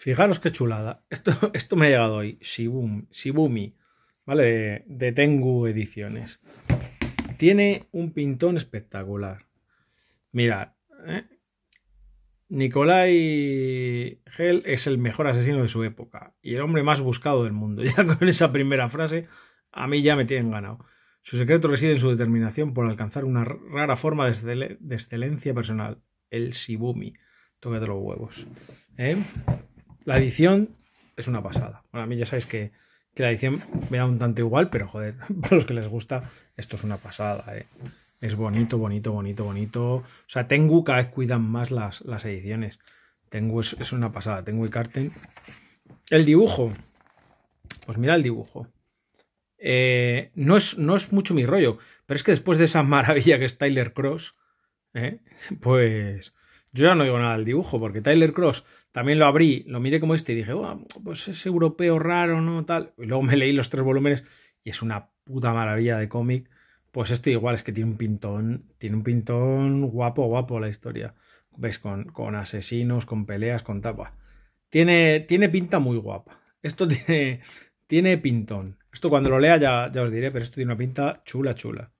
Fijaros qué chulada. Esto, esto me ha llegado hoy. Shibum, Shibumi, ¿vale? De, Tengu Ediciones. Tiene un pintón espectacular. Mirad, ¿eh? Nikolai Hell es el mejor asesino de su época y el hombre más buscado del mundo. Ya con esa primera frase, a mí ya me tienen ganado. Su secreto reside en su determinación por alcanzar una rara forma de, excelencia personal, el Shibumi. de los huevos. ¿Eh? La edición es una pasada. Bueno, a mí ya sabéis que, la edición me da un tanto igual, pero joder, para los que les gusta, esto es una pasada, ¿eh? Es bonito, bonito, bonito, bonito. O sea, Tengu cada vez cuidan más las, las ediciones. Tengo es, una pasada. Tengo y Carten. El dibujo. Pues mira el dibujo. Eh, no, es, no, es, mucho mi rollo, pero es que después de esa maravilla que es Tyler Cross, ¿eh? pues, yo ya no digo nada del dibujo, porque Tyler Cross también lo abrí, lo miré como este y dije, pues es europeo raro, ¿no? Tal. Y luego me leí los tres volúmenes y es una puta maravilla de cómic. Pues esto igual es que tiene un pintón, tiene un pintón guapo, guapo la historia. ¿Ves? Con, con asesinos, con peleas, con tapa. Tiene, tiene pinta muy guapa. Esto tiene, tiene pintón. Esto cuando lo lea ya, ya os diré, pero esto tiene una pinta chula, chula.